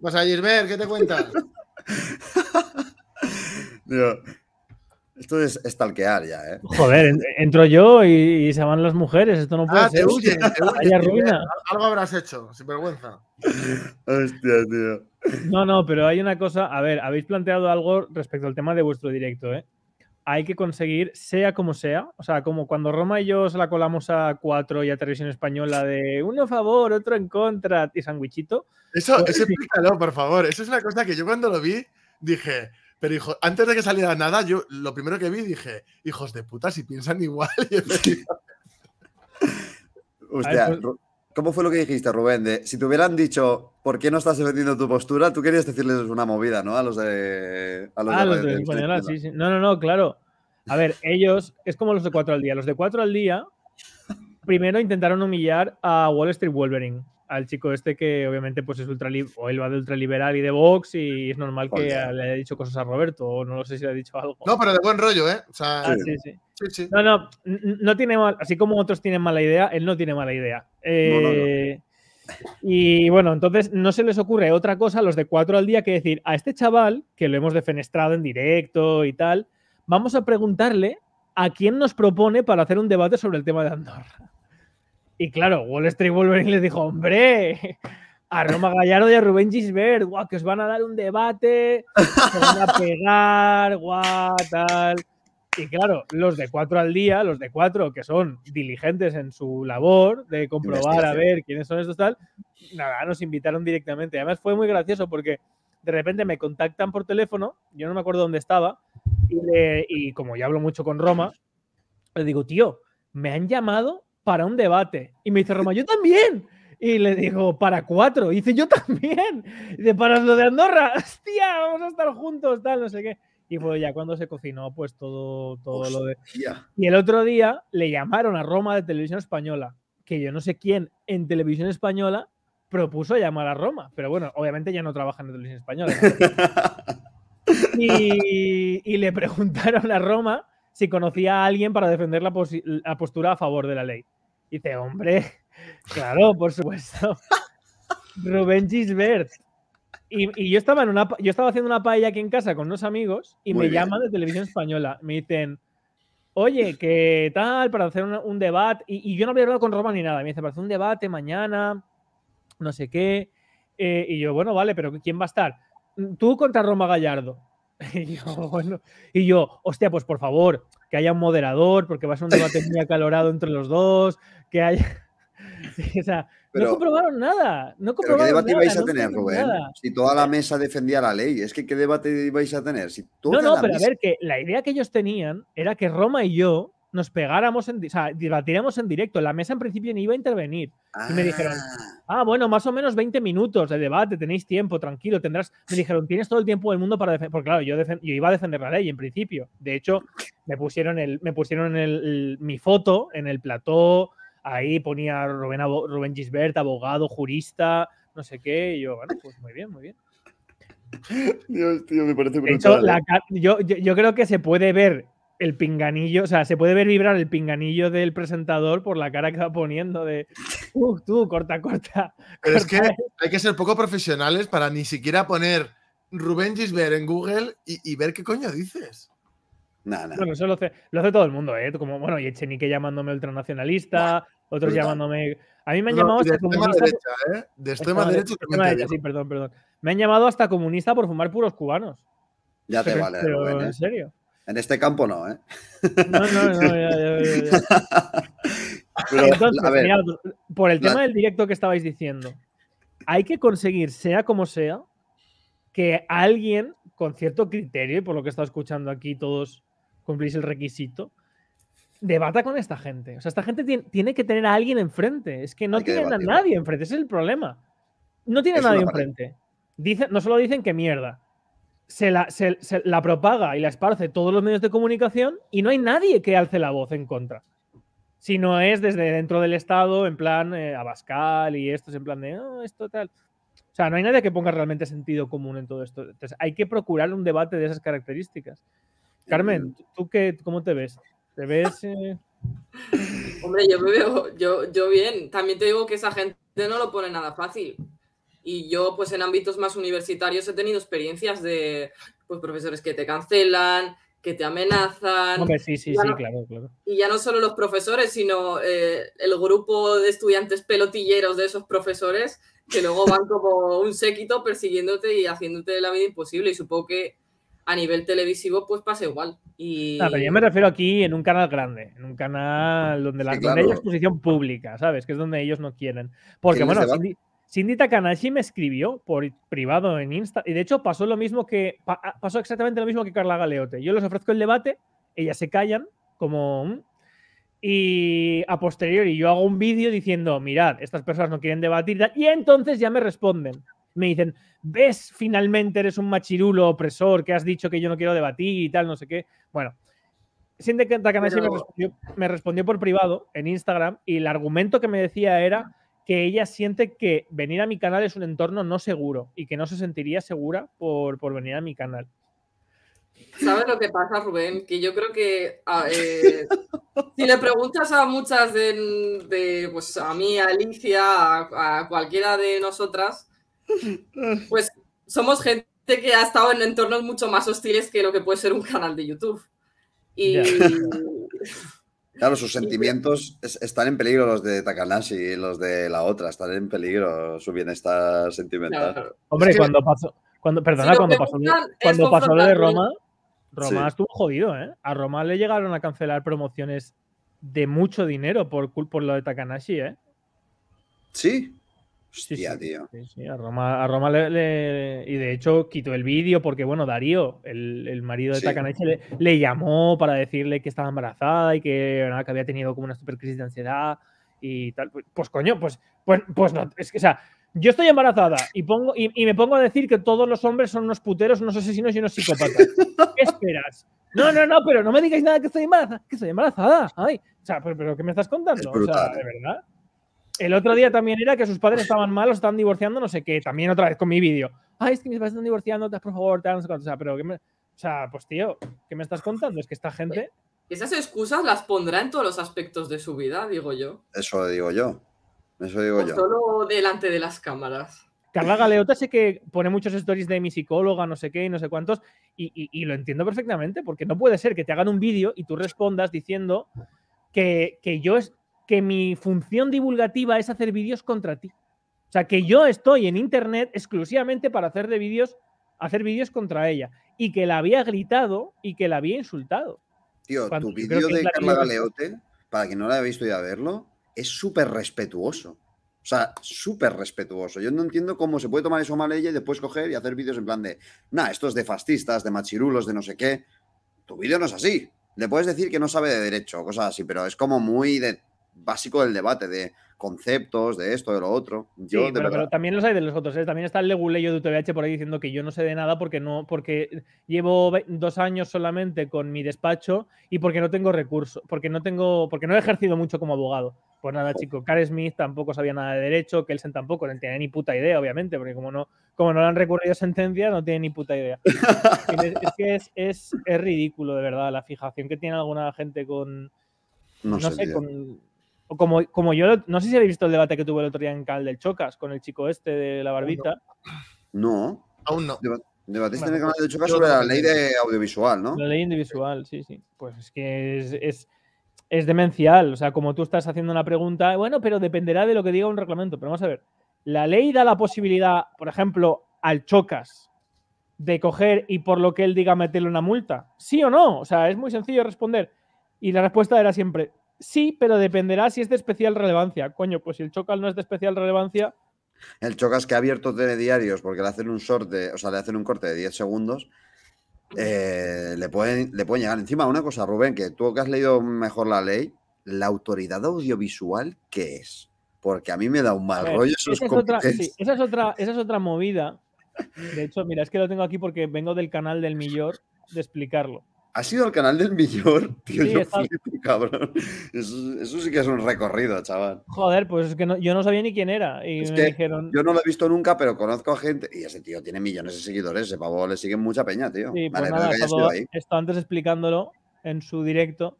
Vas a ver, ¿qué te cuentas? esto es estalquear ya, ¿eh? Joder, entro yo y, se van las mujeres. Esto no puede ah, ser. Te Algo habrás hecho, sin vergüenza. Hostia, tío. No, no, pero hay una cosa. A ver, habéis planteado algo respecto al tema de vuestro directo, ¿eh? hay que conseguir, sea como sea, o sea, como cuando Roma y yo se la colamos a cuatro y a Televisión Española de uno a favor, otro en contra y sandwichito. Eso, pues eso explícalo, por favor. Eso es una cosa que yo cuando lo vi dije, pero hijo, antes de que saliera nada, yo lo primero que vi dije, hijos de puta, si piensan igual. Pues ¿cómo fue lo que dijiste, Rubén? si te hubieran dicho, ¿por qué no estás defendiendo tu postura? Tú querías decirles una movida, ¿no? A los de. A los, ah, de, sí, sí. No, no, no, claro. A ver, ellos, es como los de Cuatro al día. Los de Cuatro al día, primero intentaron humillar a Wall Street Wolverine, al chico este que obviamente pues es ultra o él va de ultraliberal y de Vox y es normal que le haya dicho cosas a Roberto, o no lo sé si le ha dicho algo. No, pero de buen rollo, ¿eh? Ah, sí, sí. Sí, no, no, no tiene mal, así como otros tienen mala idea, él no tiene mala idea. Eh, y bueno, entonces no se les ocurre otra cosa a los de cuatro al día que decir a este chaval, que lo hemos defenestrado en directo y tal, vamos a preguntarle a quién nos propone para hacer un debate sobre el tema de Andorra. Y claro, Wall Street Wolverine les dijo, hombre, a Roma Gallardo y a Rubén Gisbert, guau, que os van a dar un debate, se van a pegar, guau, tal. Y claro, los de cuatro al día, los de cuatro que son diligentes en su labor de comprobar a ver quiénes son estos tal, nada, nos invitaron directamente. Además fue muy gracioso porque de repente me contactan por teléfono, yo no me acuerdo dónde estaba, y, como ya hablo mucho con Roma, le digo, tío, me han llamado para un debate. Y me dice Roma, yo también. Y le digo, para cuatro. Y dice, yo también. Y dice, para lo de Andorra. Hostia, vamos a estar juntos, tal, no sé qué. Y fue ya cuando se cocinó, pues todo, todo lo de. Y el otro día le llamaron a Roma de Televisión Española, que yo no sé quién en Televisión Española propuso llamar a Roma. Pero bueno, obviamente ya no trabaja en Televisión Española. Y, le preguntaron a Roma si conocía a alguien para defender la, postura a favor de la ley. Y dice, hombre, claro, por supuesto. Rubén Gisbert. Y, yo estaba en una yo estaba haciendo una paella aquí en casa con unos amigos y me llaman de televisión española. Me dicen, oye, ¿qué tal? Para hacer un, debate. Y, yo no había hablado con Roma ni nada. Me dice, para hacer un debate mañana, no sé qué. Eh, y yo, bueno, vale, pero ¿quién va a estar? Mm, tú contra Roma Gallardo. Y yo, y yo, hostia, pues por favor, que haya un moderador, porque va a ser un debate muy acalorado entre los dos, que haya... no comprobaron nada. ¿Qué debate ibais a tener, Rubén? Si toda la mesa defendía la ley, es que ¿qué debate ibais a tener? Si no, no, pero a ver, que la idea que ellos tenían era que Roma y yo nos pegáramos, en, o sea, debatiremos en directo. La mesa en principio ni iba a intervenir. Y me dijeron, ah, ah bueno, más o menos 20 minutos de debate, tenéis tiempo, tranquilo, tendrás. Me dijeron, tienes todo el tiempo del mundo para defender. Porque claro, yo, yo, iba a defender la ley en principio. De hecho, me pusieron, el, me pusieron el, mi foto en el plató. Ahí ponía Rubén, Gisbert, abogado, jurista, no sé qué. Y yo, bueno, pues muy bien, muy bien. Dios, tío, me parece brutal. De eh. yo, creo que se puede ver el pinganillo, o sea, se puede ver vibrar el pinganillo del presentador por la cara que va poniendo de, uh, tú, corta, corta. Pero es que hay que ser poco profesionales para ni siquiera poner Rubén Gisbert en Google y, ver qué coño dices. Nada. eso lo hace, todo el mundo, ¿eh? Como, bueno, y Echenique llamándome ultranacionalista, otros llamándome... A mí me han llamado... De extrema derecha, ¿eh? De extrema derecha. sí, perdón, perdón. Me han llamado hasta comunista por fumar puros cubanos. Ya te vale. Pero, ¿eh? En serio. En este campo no, ¿eh? No, no, no, por el tema del directo que estabais diciendo, hay que conseguir, sea como sea, que alguien con cierto criterio, y por lo que he estado escuchando aquí, todos cumplís el requisito, debata con esta gente. O sea, esta gente tiene, que tener a alguien enfrente. Es que no tienen a nadie enfrente, ese es el problema. No tiene a nadie enfrente. no solo dicen que mierda, se la, propaga y la esparce todos los medios de comunicación y no hay nadie que alce la voz en contra. Si no es desde dentro del Estado, en plan eh, Abascal y esto, es en plan de ah, esto tal. O sea, no hay nadie que ponga realmente sentido común en todo esto. Entonces, hay que procurar un debate de esas características. Carmen, mm. ¿tú qué, cómo te ves? ¿Te ves.? Eh? Hombre, yo me veo yo bien. También te digo que esa gente no lo pone nada fácil. Y yo, pues en ámbitos más universitarios he tenido experiencias de pues, profesores que te cancelan, que te amenazan. Hombre, sí, sí, sí, claro, claro. Y ya no solo los profesores, sino eh, el grupo de estudiantes pelotilleros de esos profesores que luego van como un séquito persiguiéndote y haciéndote la vida imposible. Y supongo que a nivel televisivo, pues pasa igual. Y... yo me refiero aquí en un canal grande, en un canal donde, la, exposición pública, ¿sabes? Que es donde ellos no quieren. Porque, bueno, Sindita Takanashi me escribió por privado en Insta. Y de hecho pasó lo mismo que. Ah, pasó exactamente lo mismo que Carla Galeote. Yo les ofrezco el debate, ellas se callan, como. Mm, y a posteriori yo hago un vídeo diciendo: Mirad, estas personas no quieren debatir. Y entonces ya me responden. Me dicen: ¿Ves? Finalmente eres un machirulo opresor que has dicho que yo no quiero debatir y tal, no sé qué. Bueno. Sindita Takanashi me respondió por privado en Instagram y el argumento que me decía era que ella siente que venir a mi canal es un entorno no seguro y que no se sentiría segura por, venir a mi canal. ¿Sabes lo que pasa, Rubén? Que yo creo que eh, si le preguntas a muchas de, pues a mí, a Alicia, a, cualquiera de nosotras, pues somos gente que ha estado en entornos mucho más hostiles que lo que puede ser un canal de YouTube. Y Claro, sus sentimientos están en peligro los de Takanashi y los de la otra, están en peligro su bienestar sentimental. Hombre, cuando pasó, cuando, perdona, cuando, pasó, cuando pasó lo de Roma, Roma estuvo jodido, ¿eh? A Roma le llegaron a cancelar promociones de mucho dinero por, por lo de Takanashi, ¿eh? Sí sí, sí, a Roma, a Roma le, Y de hecho quitó el vídeo porque, bueno, Darío, el, marido de Takanashi, le, llamó para decirle que estaba embarazada y que, que había tenido como una super crisis de ansiedad y tal. Pues, pues coño, pues, pues, pues, no. Es que, o sea, yo estoy embarazada y, pongo, y, me pongo a decir que todos los hombres son unos puteros, unos asesinos y unos psicópatas. ¿Qué esperas? No, no, no, pero no me digáis nada que estoy embarazada, que estoy embarazada. Ay, o sea, pero, ¿qué me estás contando? o sea, de eh. verdad el otro día también era que sus padres pues estaban malos, estaban divorciando, no sé qué. También otra vez con mi vídeo. Ay, es que mis padres están divorciando, por favor, tal, no sé cuánto. O sea, pero ¿qué me... O sea, pues tío, ¿qué me estás contando? Es que esta gente... Pues, esas excusas las pondrá en todos los aspectos de su vida, digo yo. Eso digo yo. Eso digo yo. Solo delante de las cámaras. Carla Galeota sé que pone muchos stories de mi psicóloga, no sé qué y no sé cuántos, y, lo entiendo perfectamente, porque no puede ser que te hagan un vídeo y tú respondas diciendo que, que yo que mi función divulgativa es hacer vídeos contra ti. O sea, que yo estoy en internet exclusivamente para hacer de vídeos, hacer vídeos contra ella. Y que la había gritado y que la había insultado. Tío, tu vídeo de Carla Galeote, para quien no la haya visto y ya verlo, es súper respetuoso. O sea, súper respetuoso. Yo no entiendo cómo se puede tomar eso mal ella y después coger y hacer vídeos en plan de, nah, esto es de fascistas, de machirulos, de no sé qué. Tu vídeo no es así. Le puedes decir que no sabe de derecho, o cosas así, pero es como muy de básico del debate, de conceptos, de esto, de lo otro. pero, también los hay de los otros. ¿eh? También está el leguleyo de UTBH por ahí diciendo que yo no sé de nada porque no, porque llevo dos años solamente con mi despacho y porque no tengo recursos, porque no tengo, porque no he ejercido mucho como abogado. Pues nada, oh. chico, Smith tampoco sabía nada de derecho, Kelsen tampoco, no tenía ni puta idea, obviamente, porque como no, como no le han recurrido sentencia, no tiene ni puta idea. es, que es, ridículo, de verdad, la fijación que tiene alguna gente con, no sé, con, o como, yo, no sé si habéis visto el debate que tuvo el otro día en Cal del Chocas con el chico este de la barbita. No. Aún no. debatiste en el del Chocas sobre la ley de audiovisual, ¿no? La ley audiovisual, sí, sí. Pues es que es, es, es demencial. O sea, como tú estás haciendo una pregunta, bueno, pero dependerá de lo que diga un reglamento. Pero vamos a ver. La ley da la posibilidad, por ejemplo, al Chocas de coger y por lo que él diga meterle una multa. ¿Sí o no? O sea, es muy sencillo responder. Y la respuesta era siempre Sí, pero dependerá si es de especial relevancia. Coño, pues si el Chocal no es de especial relevancia. El Chocas que ha abierto Diarios porque le hacen un sorte, o sea, le hacen un corte de 10 segundos. Eh, le, pueden, le llegar encima una cosa, Rubén, que tú que has leído mejor la ley, la autoridad audiovisual, ¿qué es? Porque a mí me da un mal rollo esos esa es, otra, esa, es otra, movida. De hecho, mira, es que lo tengo aquí porque vengo del canal del Millor de explicarlo ha sido el canal del millón, tío, cabrón. Eso, sí que es un recorrido, chaval. Joder, pues es que yo no sabía ni quién era. Y es que Yo no lo he visto nunca, pero conozco a gente. Y ese tío tiene millones de seguidores, ese pavo le siguen mucha peña, tío. vale, pues Esto antes explicándolo en su directo.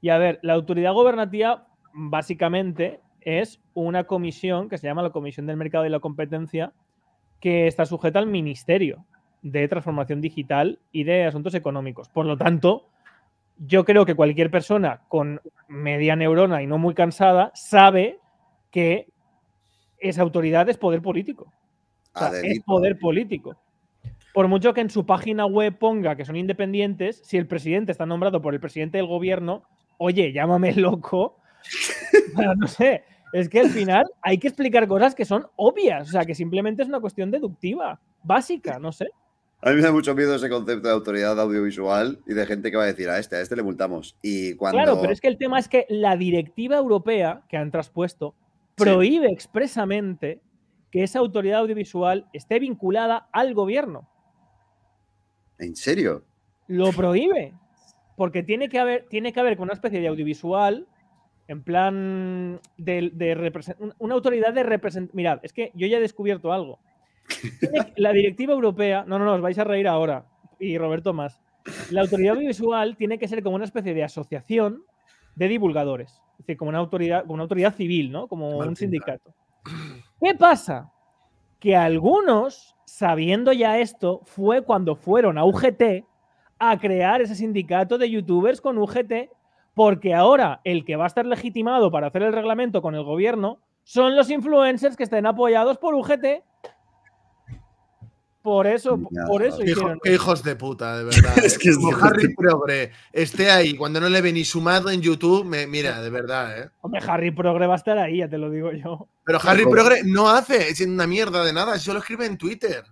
Y a ver, la autoridad gobernativa básicamente es una comisión que se llama la Comisión del Mercado y la Competencia que está sujeta al ministerio de transformación digital y de asuntos económicos. Por lo tanto, yo creo que cualquier persona con media neurona y no muy cansada sabe que esa autoridad es poder político. es poder político. Por mucho que en su página web ponga que son independientes, si el presidente está nombrado por el presidente del gobierno, oye, llámame loco. no sé, es que al final hay que explicar cosas que son obvias, o sea, que simplemente es una cuestión deductiva, básica, no sé. A mí me da mucho miedo ese concepto de autoridad audiovisual y de gente que va a decir a ah, este, a este le multamos. Y cuando... Claro, pero es que el tema es que la directiva europea que han traspuesto prohíbe expresamente que esa autoridad audiovisual esté vinculada al gobierno. ¿En serio? Lo prohíbe. Porque tiene que haber, tiene que haber con una especie de audiovisual, en plan de, de una autoridad de representación. Mirad, es que yo ya he descubierto algo. La directiva europea, no, no, no, os vais a reír ahora, y Roberto más. La autoridad audiovisual tiene que ser como una especie de asociación de divulgadores, es decir, como una autoridad, como una autoridad civil, ¿no? Como un sindicato. ¿Qué pasa? Que algunos, sabiendo ya esto, fue cuando fueron a UGT a crear ese sindicato de youtubers con UGT, porque ahora el que va a estar legitimado para hacer el reglamento con el gobierno son los influencers que estén apoyados por UGT por eso, por eso hicieron. Qué hijos de puta, de verdad. es que eh. es Harry Progre esté ahí, cuando no le ve ni su en YouTube, mira, de verdad, ¿eh? Hombre, Harry Progre va a estar ahí, ya te lo digo yo. Pero Harry Progre no hace, es una mierda de nada, solo escribe en Twitter.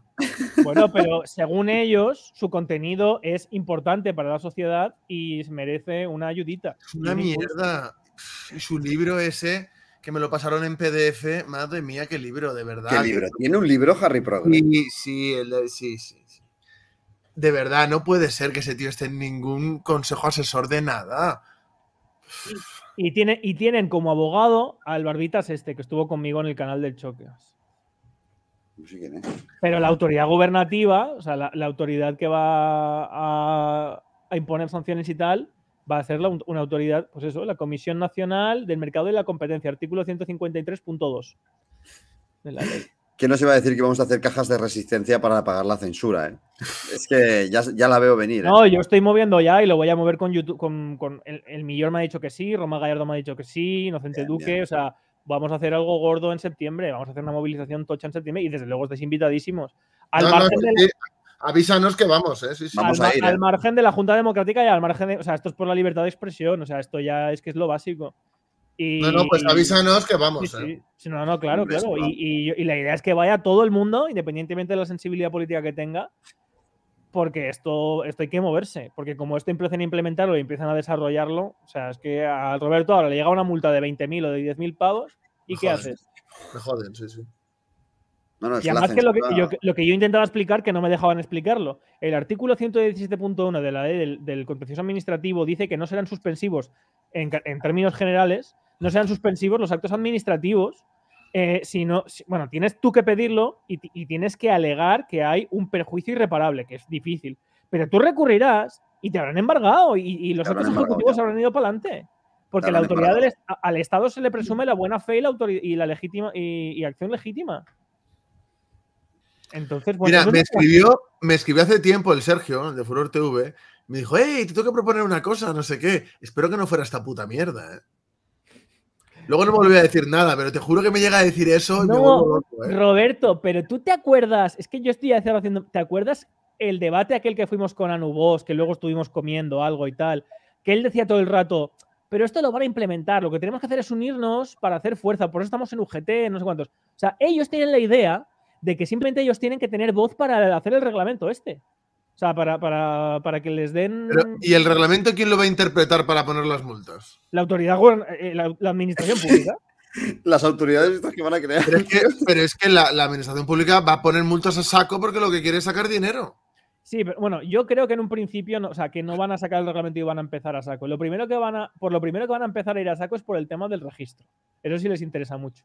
Bueno, pero según ellos, su contenido es importante para la sociedad y merece una ayudita. Es una mierda. su libro ese que me lo pasaron en PDF. Madre mía, qué libro, de verdad. ¿Qué libro? ¿Tiene un libro Harry Potter? Sí, sí, sí, De verdad, no puede ser que ese tío esté en ningún consejo asesor de nada. Y, tiene, y tienen como abogado al Barbitas este, que estuvo conmigo en el canal del Choque. Pero la autoridad gubernativa, o sea, la, autoridad que va a imponer sanciones y tal, va a ser una autoridad, pues eso, la Comisión Nacional del Mercado y la Competencia, artículo 153.2 de la ley. ¿Quién nos iba a decir que vamos a hacer cajas de resistencia para pagar la censura? ¿eh? Es que ya, la veo venir. ¿eh? No, yo estoy moviendo ya y lo voy a mover con YouTube. Con, el, el Millor me ha dicho que sí, Roma Gallardo me ha dicho que sí, Inocente Duque. O sea, vamos a hacer algo gordo en septiembre, vamos a hacer una movilización tocha en septiembre y desde luego estáis invitadísimos. Al avísanos que vamos, ¿eh? Sí, sí. Vamos al, ¿eh? margen de la Junta Democrática y al margen de. O sea, esto es por la libertad de expresión, o sea, esto ya es que es lo básico. no, no, pues avísanos que vamos. Sí, sí. ¿eh? No, no, claro, claro. Y, la idea es que vaya todo el mundo, independientemente de la sensibilidad política que tenga, porque esto, esto hay que moverse. Porque como esto empiezan a implementarlo y empiezan a desarrollarlo, o sea, es que al Roberto ahora le llega una multa de 20.000 o de 10.000 pavos, ¿y qué haces? Me joden, sí, sí y además que, lo que, yo, intentaba explicar, que no me dejaban explicarlo, el artículo 117.1 de la ley del, del, contencioso administrativo dice que no serán suspensivos, en, términos generales, no serán suspensivos los actos administrativos, eh, sino, bueno, tienes tú que pedirlo y, tienes que alegar que hay un perjuicio irreparable, que es difícil, pero tú recurrirás y te habrán embargado y, los actos ejecutivos habrán ido para adelante. Porque la autoridad al Estado se le presume la buena fe y la, y la legítima y, y acción legítima. Entonces, bueno, Mira, me escribió, me escribió hace tiempo el Sergio, de Furor TV, me dijo, hey, te tengo que proponer una cosa, no sé qué. Espero que no fuera esta puta mierda, ¿eh? Luego no me volví a decir nada, pero te juro que me llega a decir eso. Y no, ¿eh? Roberto, pero tú te acuerdas, es que yo estoy haciendo, ¿te acuerdas el debate aquel que fuimos con Anubos, que luego estuvimos comiendo algo y tal? Que él decía todo el rato, pero esto lo van a implementar, lo que tenemos que hacer es unirnos para hacer fuerza, por eso estamos en UGT, no sé cuántos. O sea, ellos tienen la idea de que simplemente ellos tienen que tener voz para hacer el reglamento este. O sea, para, para, que les den. ¿Y el reglamento quién lo va a interpretar para poner las multas? La autoridad, eh, eh, la, administración pública. las autoridades estas que van a crear. Pero es que, la, administración pública va a poner multas a saco porque lo que quiere es sacar dinero. Sí, pero bueno, yo creo que en un principio, no, o sea, que no van a sacar el reglamento y van a empezar a saco. Lo primero que van a, por lo primero que van a empezar a ir a saco es por el tema del registro. Eso sí les interesa mucho.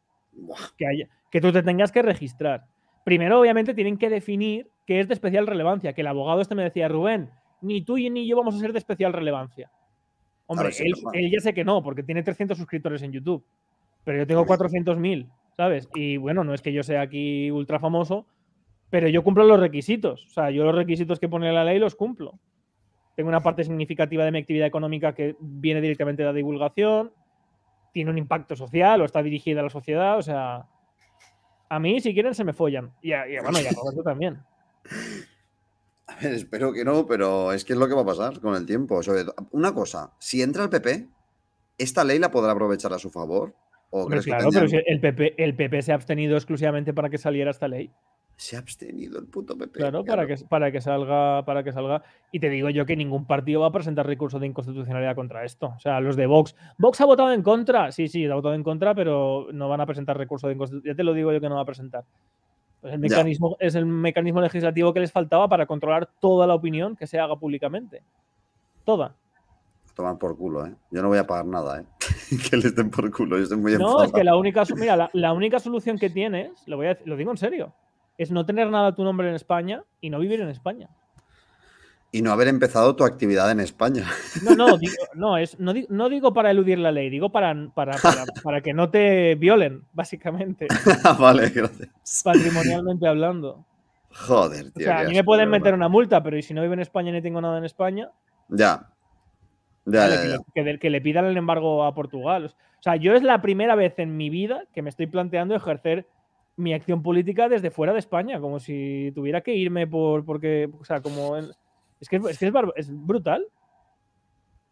Que, que tú te tengas que registrar primero obviamente tienen que definir qué es de especial relevancia, que el abogado este me decía, Rubén, ni tú y ni yo vamos a ser de especial relevancia. Hombre, él, él, ya sé que no, porque tiene 300 suscriptores en YouTube, pero yo tengo 400.000, ¿sabes? Y bueno, no es que yo sea aquí ultra famoso, pero yo cumplo los requisitos. O sea, yo los requisitos que pone la ley los cumplo. Tengo una parte significativa de mi actividad económica que viene directamente de la divulgación, tiene un impacto social o está dirigida a la sociedad, o sea, a mí, si quieren, se me follan. Y, bueno, y también. A ver, espero que no, pero es que es lo que va a pasar con el tiempo. una cosa, si entra el PP, ¿esta ley la podrá aprovechar a su favor? ¿O claro, pero si el PP se ha abstenido exclusivamente para que saliera esta ley se ha abstenido el puto PP. Claro, para que, para que salga, para que salga. Y te digo yo que ningún partido va a presentar recurso de inconstitucionalidad contra esto. O sea, los de Vox. Vox ha votado en contra. Sí, sí, ha votado en contra, pero no van a presentar recurso de inconstitucionalidad. Ya te lo digo yo que no va a presentar. Pues el mecanismo, es el mecanismo legislativo que les faltaba para controlar toda la opinión que se haga públicamente. Toda. Toman por culo, ¿eh? Yo no voy a pagar nada, ¿eh? que les den por culo. Yo estoy muy No, es que la única, mira, la, única solución que tienes, lo, voy lo digo en serio, es no tener nada a tu nombre en España y no vivir en España. Y no haber empezado tu actividad en España. No, no, digo, no, es, no, digo, para eludir la ley, digo para, para, para, que no te violen, básicamente. vale, gracias. Patrimonialmente hablando. Joder, tío. O sea, a mí me pueden meter una multa, pero ¿y si no vivo en España no tengo nada en España? Ya. ya, que, le pidan el embargo a Portugal. O sea, yo es la primera vez en mi vida que me estoy planteando ejercer mi acción política desde fuera de España, como si tuviera que irme por porque, o sea, como es que, es, brutal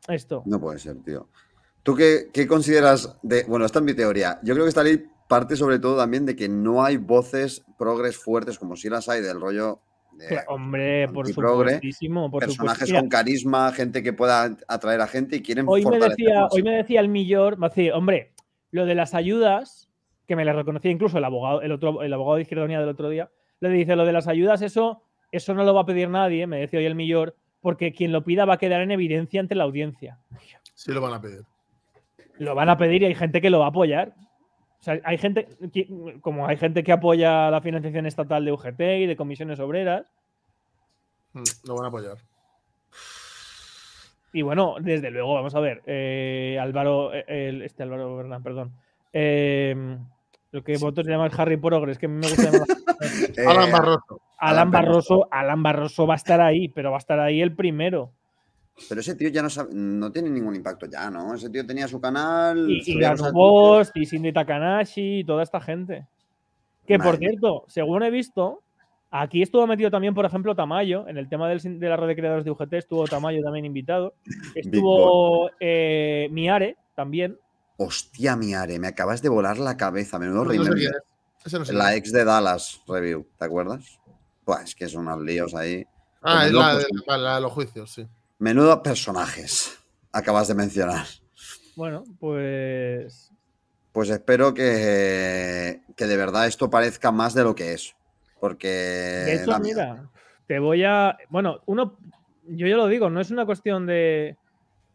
esto. No puede ser, tío. ¿Tú qué, consideras de, bueno, esta es mi teoría. Yo creo que esta ley parte sobre todo también de que no hay voces progres fuertes como si las hay del rollo de, hombre, por supuesto. por personajes con carisma, gente que pueda atraer a gente y quieren hoy me decía, Hoy me decía el millor, hombre, lo de las ayudas que me la reconocía incluso el abogado, el otro, el abogado de Izquierda Unida del otro día, le dice, lo de las ayudas, eso, eso no lo va a pedir nadie, me decía hoy el millor, porque quien lo pida va a quedar en evidencia ante la audiencia. Sí lo van a pedir. Lo van a pedir y hay gente que lo va a apoyar. O sea, hay gente, como hay gente que apoya la financiación estatal de UGT y de comisiones obreras. Mm, lo van a apoyar. Y bueno, desde luego, vamos a ver, eh, Álvaro, eh, este Álvaro Bernán, perdón. Eh, lo que vosotros llamáis Harry Progress, que me gusta más. Eh, Alan Barroso. Alan Barroso, Alan Barroso va a estar ahí, pero va a estar ahí el primero. Pero ese tío ya no, no tiene ningún impacto ya, ¿no? Ese tío tenía su canal. Y, y y Cindy Takanashi, y toda esta gente. Que por cierto, según he visto, aquí estuvo metido también, por ejemplo, Tamayo. En el tema de la red de creadores de UGT estuvo Tamayo también invitado. Estuvo eh, Miare también. Hostia, mi are, me acabas de volar la cabeza, menudo no, La ex de Dallas Review, ¿te acuerdas? Pues es que son unos líos ahí. Ah, es la de, los juicios, sí. Menudo personajes acabas de mencionar. Bueno, pues. Pues espero que, de verdad esto parezca más de lo que es. Porque. De hecho, mira, te voy a. Bueno, uno. Yo ya lo digo, no es una cuestión de.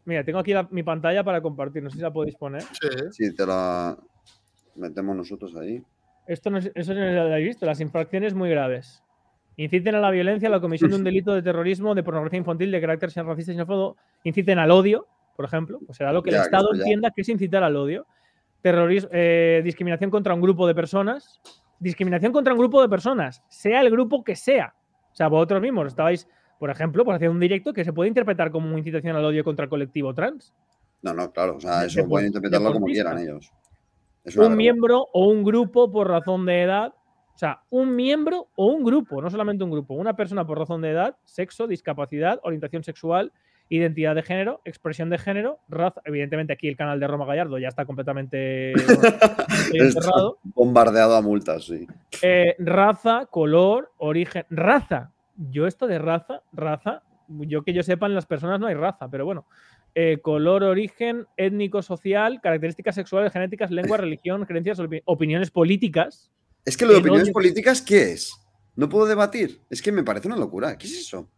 Mira, tengo aquí mi pantalla para compartir. No sé si la podéis poner. Sí, sí te la metemos nosotros ahí. Esto no, eso no lo habéis visto. Las infracciones muy graves. Inciten a la violencia, a la comisión de un delito de terrorismo, de pornografía infantil, de carácter sin racista, sin Inciten al odio, por ejemplo. O sea, lo que el Estado entienda que es incitar al odio. Terrorismo, eh, discriminación contra un grupo de personas. Discriminación contra un grupo de personas, sea el grupo que sea. O sea, vosotros mismos estabais por ejemplo, por hacer un directo que se puede interpretar como una incitación al odio contra el colectivo trans. No, no, claro, o sea, eso pueden interpretarlo como quieran ellos. un miembro o un grupo por razón de edad, o sea, un miembro o un grupo, no solamente un grupo, una persona por razón de edad, sexo, discapacidad, orientación sexual, identidad de género, expresión de género, raza. Evidentemente aquí el canal de Roma Gallardo ya está completamente Bombardeado a multas, sí. Eh, raza, color, origen, raza, yo esto de raza, raza, yo que yo sepa, en las personas no hay raza, pero bueno. Eh, color, origen, étnico, social, características sexuales, genéticas, lengua, religión, creencias, opiniones políticas. Es que lo de eh, opiniones políticas, ¿qué es? No puedo debatir. Es que me parece una locura. ¿Qué es mm. eso?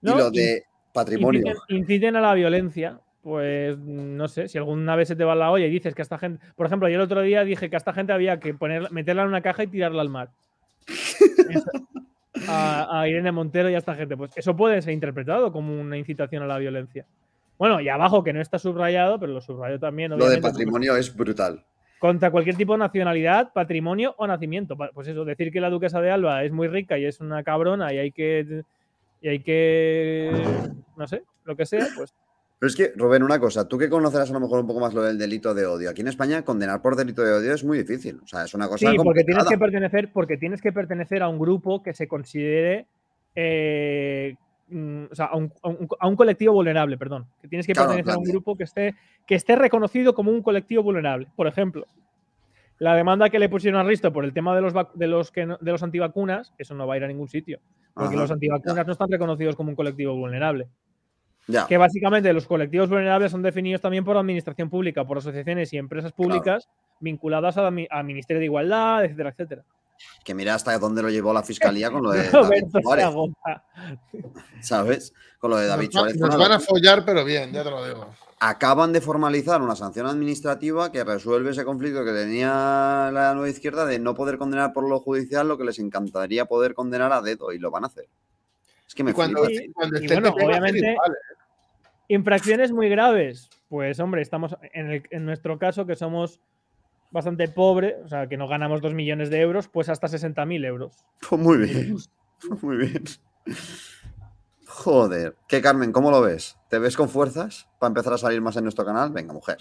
y lo de patrimonio. inciden a la violencia. Pues no sé, si alguna vez se te va la olla y dices que a esta gente. Por ejemplo, yo el otro día dije que a esta gente había que poner, meterla en una caja y tirarla al mar. a, Irene Montero y a esta gente. Pues eso puede ser interpretado como una incitación a la violencia. Bueno, y abajo que no está subrayado, pero lo subrayo también. Lo de patrimonio es brutal. Contra cualquier tipo de nacionalidad, patrimonio o nacimiento. Pues eso, decir que la duquesa de Alba es muy rica y es una cabrona y hay que. Y hay que. No sé, lo que sea, pues pero es que, Rubén, una cosa, tú que conocerás a lo mejor un poco más lo del delito de odio. Aquí en España, condenar por delito de odio es muy difícil. O sea, es una cosa. Sí, porque tienes que pertenecer, porque tienes que pertenecer a un grupo que se considere. Eh, mm, o sea, a un, colectivo vulnerable, perdón. Que tienes que pertenecer a un grupo que esté, que esté reconocido como un colectivo vulnerable. Por ejemplo, la demanda que le pusieron a Risto por el tema de los, de los, que de los antivacunas, eso no va a ir a ningún sitio. Porque los antivacunas no están reconocidos como un colectivo vulnerable. Que básicamente los colectivos vulnerables son definidos también por administración pública, por asociaciones y empresas públicas vinculadas al Ministerio de Igualdad, etcétera, etcétera. Que mira hasta dónde lo llevó la fiscalía con lo de David Suárez. ¿Sabes? Con lo de David nos van a follar, pero bien, ya te lo digo. Acaban de formalizar una sanción administrativa que resuelve ese conflicto que tenía la nueva izquierda de no poder condenar por lo judicial lo que les encantaría poder condenar a dedo y lo van a hacer. Es que me cuando, pues obviamente, ¿eh? infracciones muy graves. Pues hombre, estamos en, nuestro caso que somos bastante pobres, o sea, que no ganamos 2 millones de euros, pues hasta 60.000 euros. Pues muy bien, muy bien. Joder, ¿Qué, Carmen, ¿cómo lo ves? ¿Te ves con fuerzas para empezar a salir más en nuestro canal? Venga, mujer.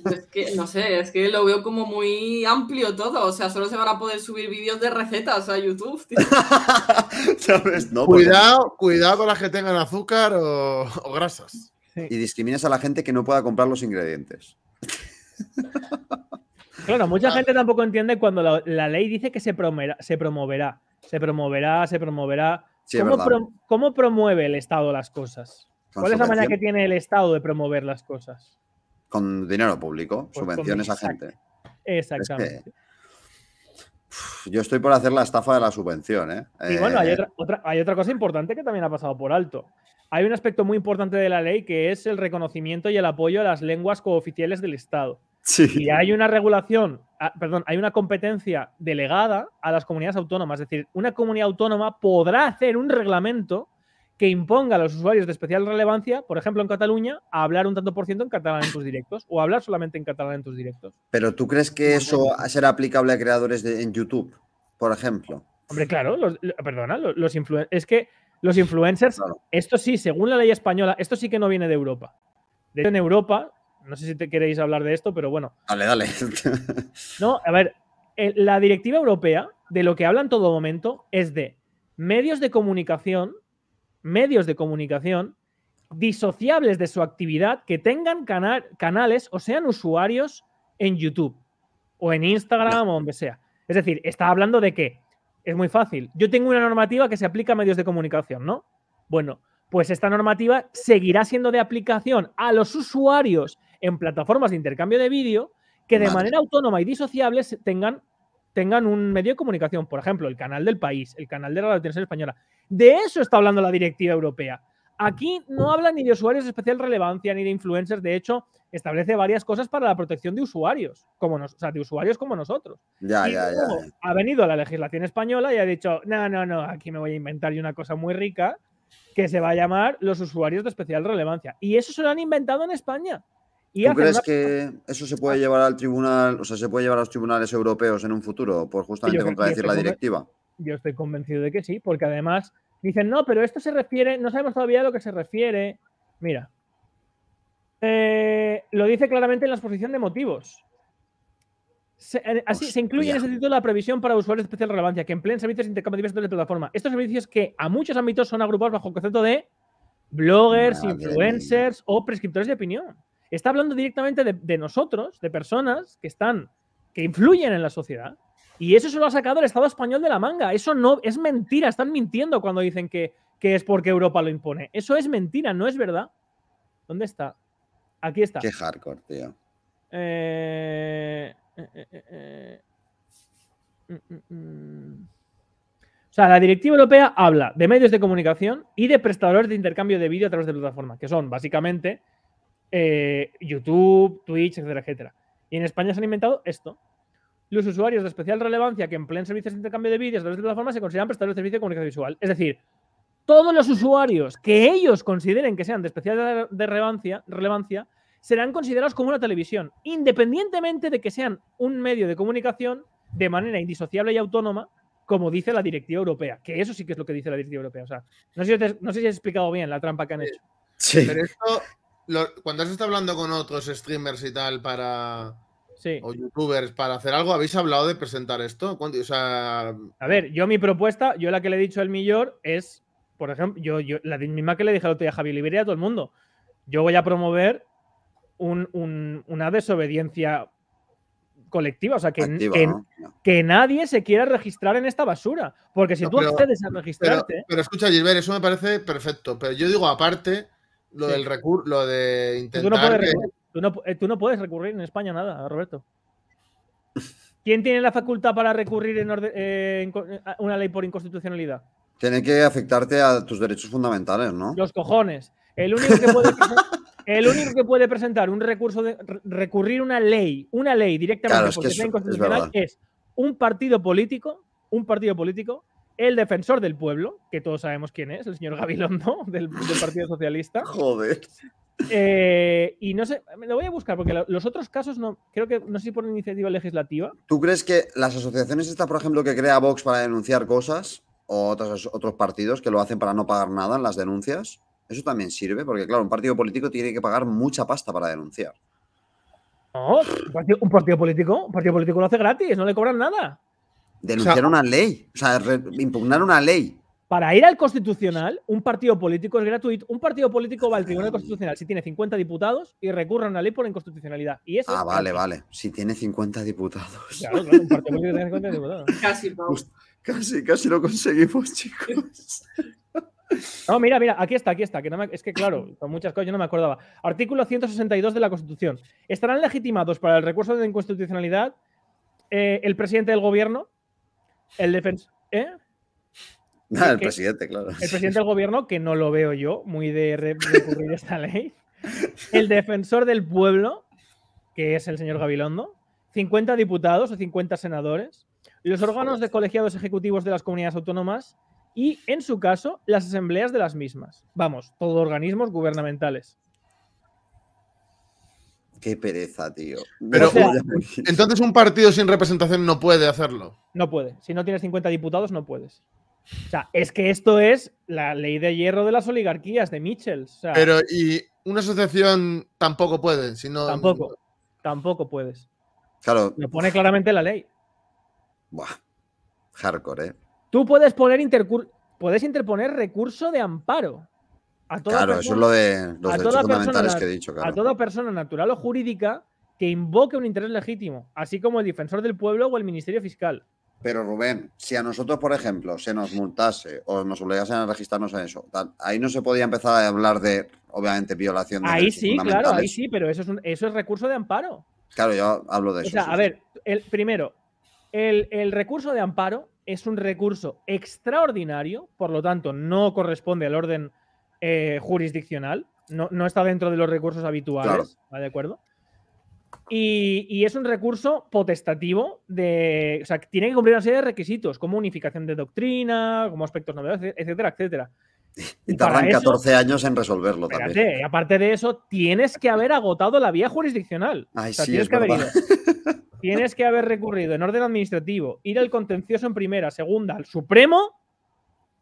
Pues es que, no sé, es que lo veo como muy amplio todo. O sea, solo se van a poder subir vídeos de recetas a YouTube, pues, cuidado, cuidado las que tengan azúcar o, grasas. Y discriminas a la gente que no pueda comprar los ingredientes. Claro, mucha ah. gente tampoco entiende cuando la, ley dice que se, se promoverá. Se promoverá, se promoverá. ¿Cómo promueve el Estado las cosas? ¿Cuál es la manera que tiene el Estado de promover las cosas? con dinero público, pues subvenciones a gente. Exactamente. yo estoy por hacer la estafa de la subvención. ¿eh? Y bueno, hay eh, otra, hay otra cosa importante que también ha pasado por alto. Hay un aspecto muy importante de la ley que es el reconocimiento y el apoyo a las lenguas cooficiales del Estado. Sí. Y hay una regulación, ah, perdón, hay una competencia delegada a las comunidades autónomas. Es decir, una comunidad autónoma podrá hacer un reglamento que imponga a los usuarios de especial relevancia, por ejemplo en Cataluña, a hablar un tanto por ciento en catalán en tus directos o hablar solamente en catalán en tus directos. Pero ¿tú crees que eso será aplicable a creadores de, en YouTube, por ejemplo? Hombre, claro, perdona, los, es que los influencers, esto sí, según la ley española, esto sí que no viene de Europa. De hecho, en Europa, no sé si te queréis hablar de esto, pero bueno. Dale, dale. no, a ver, eh, la directiva europea de lo que habla en todo momento es de medios de comunicación medios de comunicación disociables de su actividad que tengan canales o sean usuarios en YouTube o en Instagram o donde sea. Es decir, está hablando de que es muy fácil. Yo tengo una normativa que se aplica a medios de comunicación, ¿no? Bueno, pues esta normativa seguirá siendo de aplicación a los usuarios en plataformas de intercambio de vídeo que de manera autónoma y disociable tengan tengan un medio de comunicación, por ejemplo, el canal del país, el canal de la televisión española. De eso está hablando la directiva europea. Aquí no habla ni de usuarios de especial relevancia ni de influencers. De hecho, establece varias cosas para la protección de usuarios, como nos, o sea, de usuarios como nosotros. Ya, Ha venido la legislación española y ha dicho, no, no, no, aquí me voy a inventar una cosa muy rica que se va a llamar los usuarios de especial relevancia. Y eso se lo han inventado en España. ¿Tú crees que eso se puede ah. llevar al tribunal, o sea, se puede llevar a los tribunales europeos en un futuro por justamente contradecir la directiva? Yo estoy convencido de que sí, porque además dicen, no, pero esto se refiere, no sabemos todavía a lo que se refiere. Mira, eh, lo dice claramente en la exposición de motivos. Eh, así se incluye en ese título la previsión para usuarios de especial relevancia, que empleen servicios intercambiables de plataforma. Estos servicios que a muchos ámbitos son agrupados bajo el concepto de bloggers, influencers o prescriptores de opinión está hablando directamente de, nosotros, de personas que están, que influyen en la sociedad. Y eso se lo ha sacado el Estado español de la manga. Eso no es mentira. Están mintiendo cuando dicen que, es porque Europa lo impone. Eso es mentira, no es verdad. ¿Dónde está? Aquí está. Qué hardcore, tío. Eh, eh, eh, mm, mm, mm. O sea, la directiva europea habla de medios de comunicación y de prestadores de intercambio de vídeo a través de plataformas, que son básicamente eh, YouTube, Twitch, etcétera, etcétera. Y en España se han inventado esto. Los usuarios de especial relevancia que empleen servicios de intercambio de vídeos a través de plataformas se consideran prestadores el servicio de comunicación visual. Es decir, todos los usuarios que ellos consideren que sean de especial relevancia, relevancia serán considerados como una televisión, independientemente de que sean un medio de comunicación de manera indisociable y autónoma, como dice la directiva europea, que eso sí que es lo que dice la directiva europea. O sea, no sé, si, has explicado bien la trampa que han hecho. Sí. Pero esto, cuando has estado hablando con otros streamers y tal para. Sí. O youtubers para hacer algo, ¿habéis hablado de presentar esto? O sea... A ver, yo mi propuesta, yo la que le he dicho al millor es, por ejemplo, yo, la misma que le dije al otro día a Javi Liberia a todo el mundo. Yo voy a promover una desobediencia colectiva, o sea, que, nadie se quiera registrar en esta basura, porque si tú pero, accedes a registrarte... pero escucha, Gilbert, eso me parece perfecto, pero yo digo aparte, lo del recurso, de intentar. Eh, tú no, puedes recurrir en España nada, Roberto. ¿Quién tiene la facultad para recurrir en eh, eh, una ley por inconstitucionalidad? Tiene que afectarte a tus derechos fundamentales, ¿no? Los cojones. El único que puede, el único que puede presentar un recurso de recurrir una ley, una ley directamente por inconstitucional es un partido político, un partido político el defensor del pueblo, que todos sabemos quién es, el señor Gabilondo, del, Partido Socialista. Joder. Eh, y no sé, lo voy a buscar porque los otros casos no, creo que no sé si por iniciativa legislativa. ¿Tú crees que las asociaciones estas, por ejemplo, que crea Vox para denunciar cosas o otros, otros partidos que lo hacen para no pagar nada en las denuncias, eso también sirve? Porque, claro, un partido político tiene que pagar mucha pasta para denunciar. No, un partido político, un partido político lo hace gratis, no le cobran nada denunciar una ley, o sea, impugnar una ley. Para ir al constitucional, un partido político es gratuito. Un partido político va al Tribunal ah. Constitucional si tiene 50 diputados y recurre a una ley por inconstitucionalidad. ah, vale, vale. Si tiene 50 diputados. Claro, un partido político tiene 50 diputados. Casi, pues, Casi, casi lo conseguimos, chicos. No, mira, mira, aquí está, aquí está. Que es que, claro, con muchas cosas yo no me acordaba. Artículo 162 de la Constitución. Estarán legitimados para el recurso de inconstitucionalidad eh, el presidente del gobierno, el defensor. ¿eh? el presidente, claro. El presidente del gobierno, que no lo veo yo, muy de recurrir esta ley. El defensor del pueblo, que es el señor Gabilondo. 50 diputados o 50 senadores. Los órganos de colegiados ejecutivos de las comunidades autónomas y, en su caso, las asambleas de las mismas. Vamos, todos organismos gubernamentales. Qué pereza, tío. Pero, entonces un partido sin representación no puede hacerlo. No puede. Si no tienes 50 diputados, no puedes. O sea, es que esto es la ley de hierro de las oligarquías de Mitchell. Pero, y una asociación tampoco puede, si no. Tampoco. Tampoco puedes. Claro. Lo pone claramente la ley. Buah. Hardcore, ¿eh? Tú puedes poner intercur puedes interponer recurso de amparo. A claro, eso lo de los derechos fundamentales que he dicho. A toda persona natural o jurídica que invoque un interés legítimo, así como el defensor del pueblo o el Ministerio Fiscal. Pero Rubén, si a nosotros, por ejemplo, se nos multase o nos obligasen a registrarnos a eso, ahí no se podía empezar a hablar de, obviamente, violación de Ahí sí, claro, ahí sí, pero eso es, recurso de amparo. Claro, yo hablo de eso. O sea, a ver, el, primero, el recurso de amparo es un recurso extraordinario, por lo tanto, no corresponde al orden eh, jurisdiccional, no, está dentro de los recursos habituales, ¿De acuerdo? Y, es un recurso potestativo de. O sea, tiene que cumplir una serie de requisitos, como unificación de doctrina, como aspectos novedosos, etcétera, etcétera. Y, tardan 14 años en resolverlo también. aparte de eso, tienes que haber agotado la vía jurisdiccional. tienes, que haber tienes que haber recurrido en orden administrativo, ir al contencioso en primera, segunda, al Supremo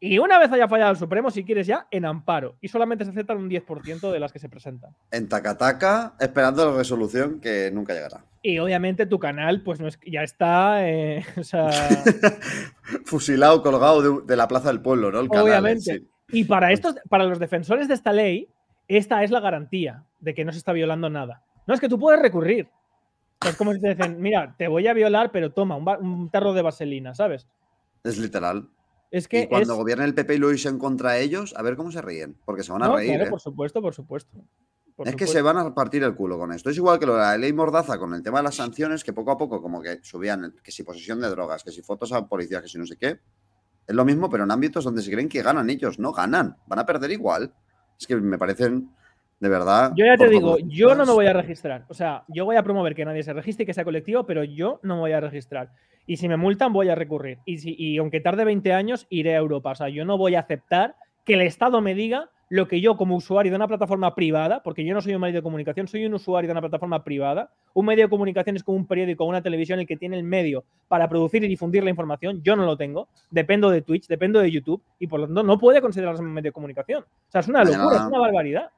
y una vez haya fallado el Supremo, si quieres ya, en amparo. Y solamente se aceptan un 10% de las que se presentan. En tacataca, esperando la resolución que nunca llegará. Y obviamente tu canal, pues ya está. Eh, Fusilado, colgado de, la plaza del pueblo, ¿no? obviamente. Y para, pues estos, para los defensores de esta ley, esta es la garantía de que no se está violando nada. No es que tú puedes recurrir. Es como si te dicen, mira, te voy a violar, pero toma, un tarro de vaselina, ¿sabes? Es literal que cuando gobierne gobierna el PP y lo en contra ellos, a ver cómo se ríen, porque se van a reír. ¿eh? por supuesto, por supuesto. es que se van a partir el culo con esto. Es igual que lo de la ley Mordaza con el tema de las sanciones, que poco a poco como que subían, que si posesión de drogas, que si fotos a policías, que si no sé qué. Es lo mismo, pero en ámbitos donde se creen que ganan ellos, no ganan, van a perder igual. Es que me parecen de verdad. Yo ya te digo, yo no me voy a registrar. O sea, yo voy a promover que nadie se registre y que sea colectivo, pero yo no me voy a registrar. Y si me multan, voy a recurrir. Y, si, aunque tarde 20 años, iré a Europa. O sea, yo no voy a aceptar que el Estado me diga lo que yo como usuario de una plataforma privada, porque yo no soy un medio de comunicación, soy un usuario de una plataforma privada. Un medio de comunicación es como un periódico o una televisión el que tiene el medio para producir y difundir la información. Yo no lo tengo. Dependo de Twitch, dependo de YouTube y por lo tanto no puede considerarse un medio de comunicación. O sea, es una locura, es una barbaridad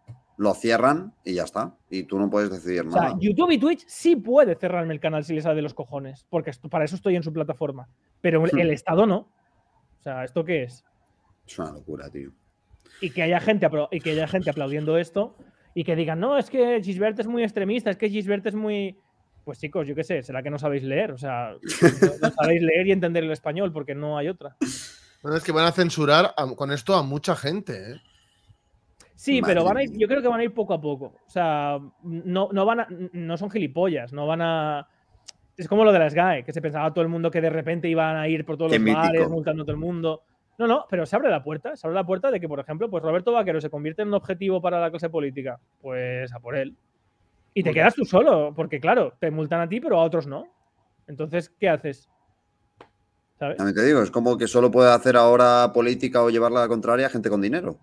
lo cierran y ya está. Y tú no puedes decidir nada. O sea, YouTube y Twitch sí puede cerrarme el canal si les sale de los cojones, porque para eso estoy en su plataforma. Pero el, hmm. Estado no. O sea, ¿esto qué es? Es una locura, tío. Y que haya gente, y que haya gente aplaudiendo esto y que digan, no, es que Gisbert es muy extremista, es que Gisbert es muy... Pues chicos, yo qué sé, será que no sabéis leer, o sea, no, sabéis leer y entender el español porque no hay otra. Bueno, es que van a censurar con esto a mucha gente, ¿eh? Sí, pero van a ir, yo creo que van a ir poco a poco. O sea, no, no van a, no son gilipollas, no van a. Es como lo de las GAE, que se pensaba todo el mundo que de repente iban a ir por todos los mares, multando a todo el mundo. No, no, pero se abre la puerta, se abre la puerta de que, por ejemplo, pues Roberto Vaquero se convierte en un objetivo para la clase política. Pues a por él. Y te quedas tú solo, porque claro, te multan a ti, pero a otros no. Entonces, ¿qué haces? ¿Sabes? También te digo, es como que solo puede hacer ahora política o llevarla a la contraria gente con dinero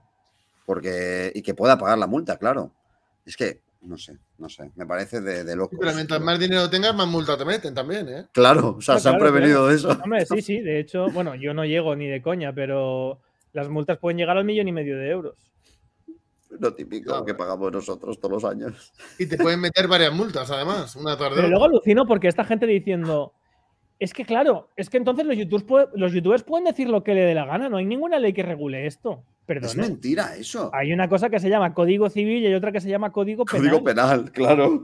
porque y que pueda pagar la multa, claro. Es que, no sé, no sé, me parece de, loco. pero mientras más dinero tengas, más multa te meten también, ¿eh? Claro, o sea, se han prevenido eso. Hombre, sí, sí, de hecho, bueno, yo no llego ni de coña, pero las multas pueden llegar al millón y medio de euros. Lo típico que eh. pagamos nosotros todos los años. Y te pueden meter varias multas, además, una tarde. Pero luego alucino porque esta gente diciendo, es que claro, es que entonces los youtubers, los youtubers pueden decir lo que le dé la gana, no hay ninguna ley que regule esto es mentira eso. Hay una cosa que se llama código civil y hay otra que se llama código penal. Código penal, claro.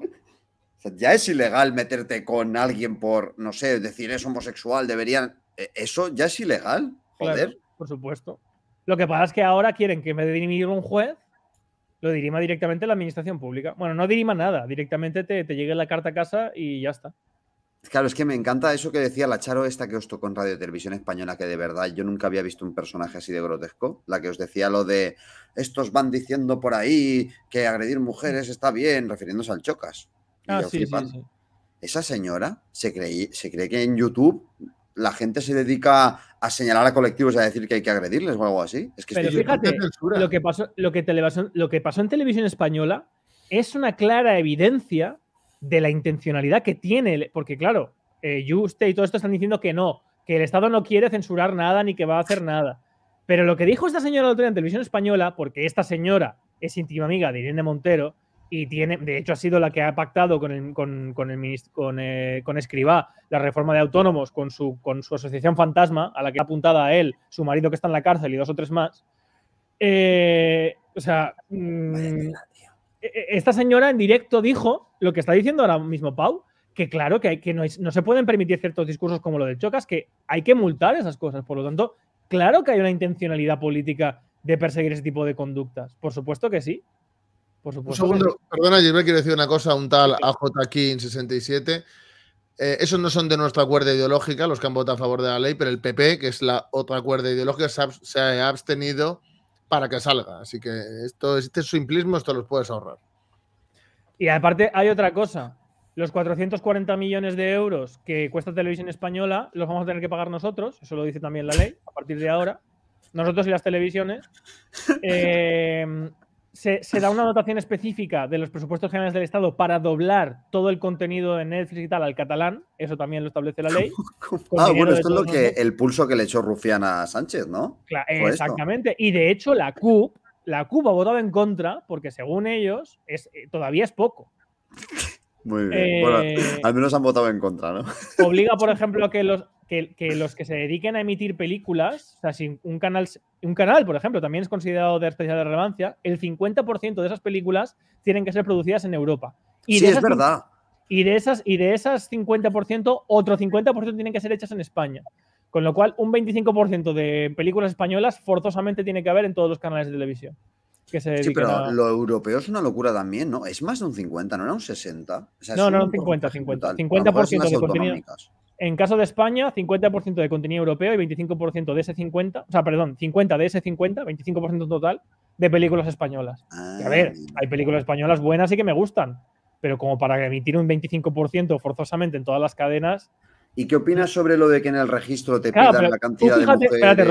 ya es ilegal meterte con alguien por, no sé, decir es homosexual, deberían. E, eso ya es ilegal, joder. por supuesto. Lo que pasa es que ahora quieren que me dirimir un juez lo dirima directamente la administración pública. Bueno, no dirima nada, directamente te, te llegue la carta a casa y ya está. Claro, es que me encanta eso que decía la Charo esta que os tocó en Radio Televisión Española, que de verdad yo nunca había visto un personaje así de grotesco, la que os decía lo de estos van diciendo por ahí que agredir mujeres está bien, refiriéndose al chocas. Ah, sí, Esa señora se cree, se cree que en YouTube la gente se dedica a señalar a colectivos y a decir que hay que agredirles o algo así. Es que Pero fíjate, lo que, pasó, lo, que lo que pasó en televisión española es una clara evidencia de la intencionalidad que tiene, porque claro, eh, Juste y todo esto están diciendo que no, que el Estado no quiere censurar nada ni que va a hacer nada. Pero lo que dijo esta señora otra la en televisión española, porque esta señora es íntima amiga de Irene Montero y tiene, de hecho, ha sido la que ha pactado con, con, con, el, eh, Escribá la reforma de autónomos, con su, con su asociación fantasma, a la que ha apuntado a él, su marido que está en la cárcel y dos o tres más. Eh, o sea, mm, e, e, esta señora en directo dijo lo que está diciendo ahora mismo Pau, que claro, que, hay, que no, se pueden permitir ciertos discursos como lo del Chocas, que hay que multar esas cosas. Por lo tanto, claro que hay una intencionalidad política de perseguir ese tipo de conductas. Por supuesto que sí. Por supuesto un perdona, quiero decir una cosa, un tal en 67 eh, esos no son de nuestra cuerda ideológica, los que han votado a favor de la ley, pero el PP, que es la otra cuerda ideológica, se ha abstenido para que salga. Así que esto, este simplismo, esto los puedes ahorrar. Y aparte hay otra cosa. Los 440 millones de euros que cuesta Televisión Española los vamos a tener que pagar nosotros, eso lo dice también la ley, a partir de ahora. Nosotros y las televisiones. Eh, se, da una dotación específica de los presupuestos generales del Estado para doblar todo el contenido de Netflix y tal al catalán. Eso también lo establece la ley. ah, bueno, esto es lo que el pulso que le echó Rufián a Sánchez, ¿no? exactamente. Y de hecho, la CUP, la ha votado en contra porque, según ellos, es, eh, todavía es poco. Muy bien. bueno, eh, al menos han votado en contra, ¿no? Obliga, por ejemplo, a que los, que, los que se dediquen a emitir películas, o sea, si un canal, un canal, por ejemplo, también es considerado de especial relevancia, el 50% de esas películas tienen que ser producidas en Europa. sí, es verdad. Y de esas, y de esas 50%, otro 50% tienen que ser hechas en España. Con lo cual, un 25% de películas españolas forzosamente tiene que haber en todos los canales de televisión. sí, pero lo europeo es una locura también, ¿no? Es más de un 50, no era un 60. no, no, un 50, 50. 50%, 50 de contenido. En caso de España, 50% de contenido europeo y 25% de ese 50, o sea, perdón, 50 de ese 50, 25% total de películas españolas. a ver, hay películas españolas buenas y que me gustan, pero como para emitir un 25% forzosamente en todas las cadenas. ¿Y qué opinas sobre lo de que en el registro te pidan la cantidad de Espérate,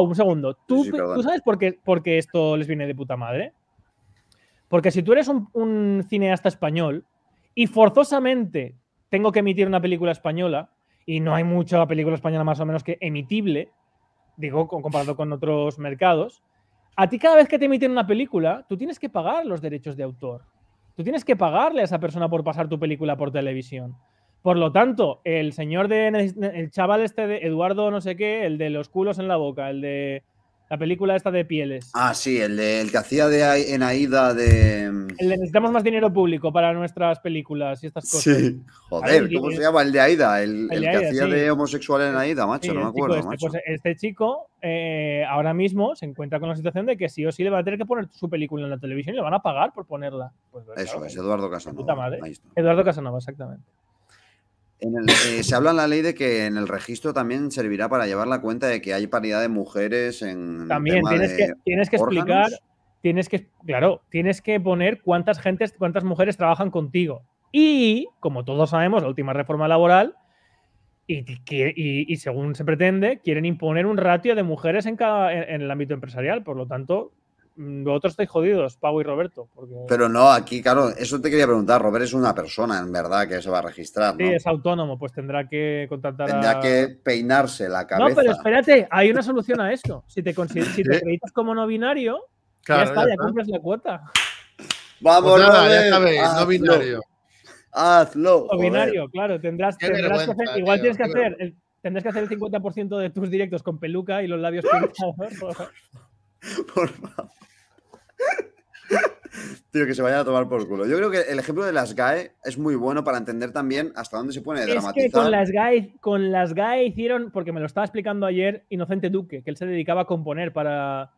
un segundo. ¿Tú, sabes por qué, por esto les viene de puta madre? Porque si tú eres un cineasta español y forzosamente tengo que emitir una película española, y no hay mucha película española más o menos que emitible, digo, comparado con otros mercados. A ti cada vez que te emiten una película, tú tienes que pagar los derechos de autor. Tú tienes que pagarle a esa persona por pasar tu película por televisión. Por lo tanto, el señor de. El chaval este de Eduardo, no sé qué, el de los culos en la boca, el de la película esta de pieles. Ah, sí, el, el que hacía de, en Aida de... El necesitamos más dinero público para nuestras películas y estas cosas. Sí, joder, ¿cómo se llama? El de Aida, el, que hacía de homosexual en Aida, macho, no me acuerdo. Este, pues, macho. Pues este chico eh, ahora mismo se encuentra con la situación de que sí o sí le va a tener que poner su película en la televisión y le van a pagar por ponerla. Pues, pues, Eso es, Eduardo Casanova. Puta madre. Eduardo Casanova, exactamente. Eh, se habla en la ley de que en el registro también servirá para llevar la cuenta de que hay paridad de mujeres en. También tienes, que, tienes que explicar, tienes que, claro, tienes que poner cuántas gentes, cuántas mujeres trabajan contigo. Y, como todos sabemos, la última reforma laboral, y, y, y según se pretende, quieren imponer un ratio de mujeres en, cada, en el ámbito empresarial. Por lo tanto, Mm, otros estáis jodidos, Pau y Roberto. Pero no, aquí, claro, eso te quería preguntar. Robert es una persona, en verdad, que se va a registrar. Sí, es autónomo, pues tendrá que contactar. Tendrá que peinarse la cabeza. No, pero espérate, hay una solución a eso. Si te, si como no binario, ya está, ya, cumples la cuota. Vamos, pues no, ya sabéis, no binario. Hazlo. No binario, claro. Tendrás, que hacer, igual tienes que hacer. El, tendrás que hacer el 50% de tus directos con peluca y los labios pintados. Por favor. Tío, que se vayan a tomar por culo. Yo creo que el ejemplo de las GAE es muy bueno para entender también hasta dónde se pone dramatizar. Es que con las GAE, con las hicieron, porque me lo estaba explicando ayer Inocente Duque, que él se dedicaba a componer para.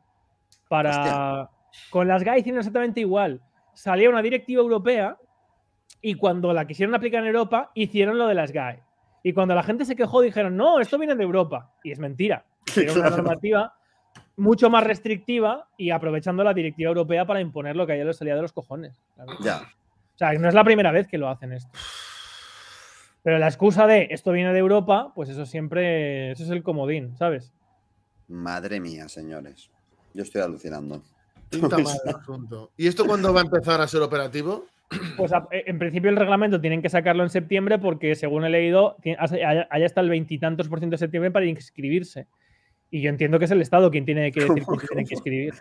para. Con las GAE hicieron exactamente igual. Salía una directiva europea y cuando la quisieron aplicar en Europa, hicieron lo de las GAE. Y cuando la gente se quejó, dijeron, no, esto viene de Europa. Y es mentira. Era una normativa mucho más restrictiva y aprovechando la directiva europea para imponer lo que ayer le salía de los cojones. Ya. O sea, no es la primera vez que lo hacen esto. Pero la excusa de esto viene de Europa, pues eso siempre, eso es el comodín, ¿sabes? Madre mía, señores. Yo estoy alucinando. Pues ¿Y esto cuándo va a empezar a ser operativo? Pues en principio el reglamento tienen que sacarlo en septiembre porque según he leído, allá está el veintitantos por ciento de septiembre para inscribirse. Y yo entiendo que es el Estado quien tiene que decir que escribir.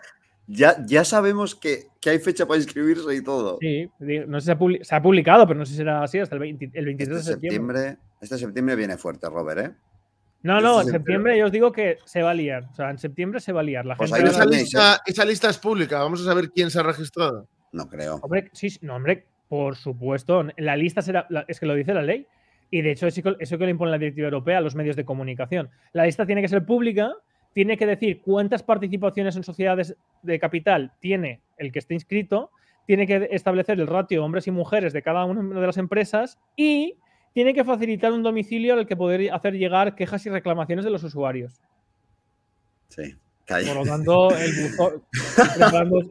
Ya, ya sabemos que, hay fecha para inscribirse y todo. Sí, no se ha, publicado, pero no sé si será así hasta el, 20, el 23 este de septiembre. Este septiembre viene fuerte, Robert, ¿eh? No, este no, en septiembre yo os digo que se va a liar. O sea, en septiembre se va a liar. La pues gente esa, ¿eh? lista, esa, lista, es pública. Vamos a saber quién se ha registrado. No creo. Hombre, sí, no, hombre, por supuesto. La lista será. es que lo dice la ley. Y de hecho, eso que le impone la directiva europea a los medios de comunicación. La lista tiene que ser pública, tiene que decir cuántas participaciones en sociedades de capital tiene el que esté inscrito, tiene que establecer el ratio hombres y mujeres de cada una de las empresas y tiene que facilitar un domicilio al que poder hacer llegar quejas y reclamaciones de los usuarios. Sí. el buzón,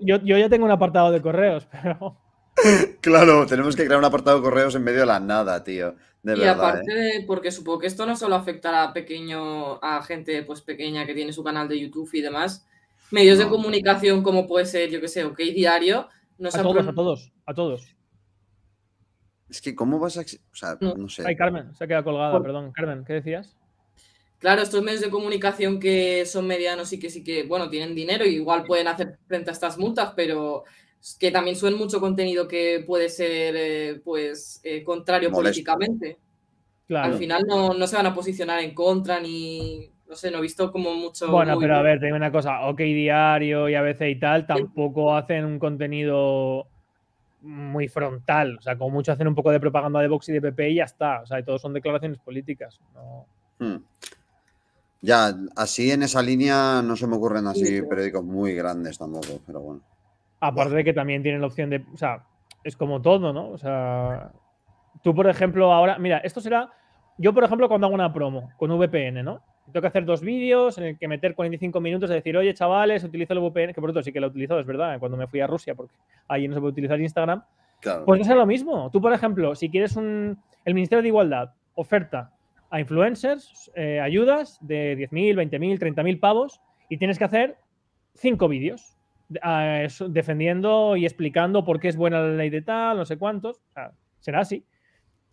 yo, yo ya tengo un apartado de correos, pero... Claro, tenemos que crear un apartado de correos en medio de la nada, tío y aparte, ¿eh? porque supongo que esto no solo afectará a pequeño, a gente pues pequeña que tiene su canal de YouTube y demás, medios de comunicación como puede ser, yo qué sé, OK Diario, nos a todos, a todos, a todos. Es que cómo vas a, o sea, no, sé. Ay, Carmen, se ha quedado colgada, perdón. Carmen, ¿qué decías? Claro, estos medios de comunicación que son medianos y que sí que, bueno, tienen dinero y igual pueden hacer frente a estas multas, pero que también suben mucho contenido que puede ser eh, pues eh, contrario políticamente. Claro. Al final no, se van a posicionar en contra ni. No sé, no he visto como mucho. Bueno, pero a ver, tengo una cosa. OK Diario y ABC y tal tampoco hacen un contenido muy frontal. O sea, como mucho hacen un poco de propaganda de Vox y de PP y ya está. O sea, y todos son declaraciones políticas. Hmm. Ya, así en esa línea no se me ocurren así periódicos muy grandes tampoco, pero bueno. Aparte de que también tienen la opción de. O sea, es como todo, ¿no? O sea. Tú, por ejemplo, ahora. Mira, esto será. Yo, por ejemplo, cuando hago una promo con VPN, ¿no? Tengo que hacer dos vídeos en el que meter 45 minutos de decir, oye, chavales, utilizo el VPN, que por otro sí que lo he utilizado, es verdad, cuando me fui a Rusia, porque ahí no se puede utilizar Instagram. Claro. Pues es lo mismo. Tú, por ejemplo, si quieres un. El Ministerio de Igualdad oferta a influencers eh, ayudas de 10.000, 20.000, 30.000 pavos y tienes que hacer cinco vídeos defendiendo y explicando por qué es buena la ley de tal, no sé cuántos. será así.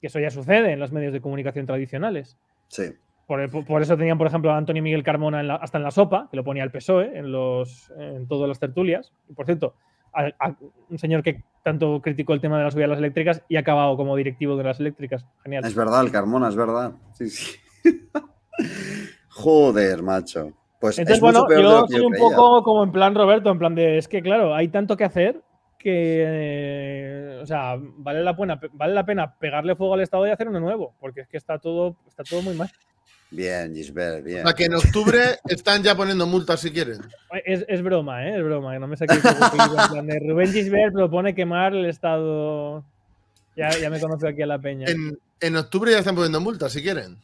Que eso ya sucede en los medios de comunicación tradicionales. Sí. Por, eso tenían, por ejemplo, a Antonio Miguel Carmona hasta en la sopa, que lo ponía el PSOE en, los, en todas las tertulias. por cierto, un señor que tanto criticó el tema de las subida eléctricas y ha acabado como directivo de las eléctricas. Genial. Es verdad, el Carmona, es verdad. Sí, sí. Joder, macho. Pues, Entonces, bueno, yo soy un poco como en plan Roberto, en plan de, es que claro, hay tanto que hacer que, eh, o sea, vale la, pena, vale la pena pegarle fuego al Estado y hacer uno nuevo, porque es que está todo, está todo muy mal. Bien, Gisbert, bien. O sea, que en octubre están ya poniendo multas si quieren. Es, es broma, ¿eh? Es broma, que no me saquéis de Rubén Gisbert propone quemar el Estado... Ya, ya me conoció aquí a la peña. en octubre ya están poniendo multas si quieren.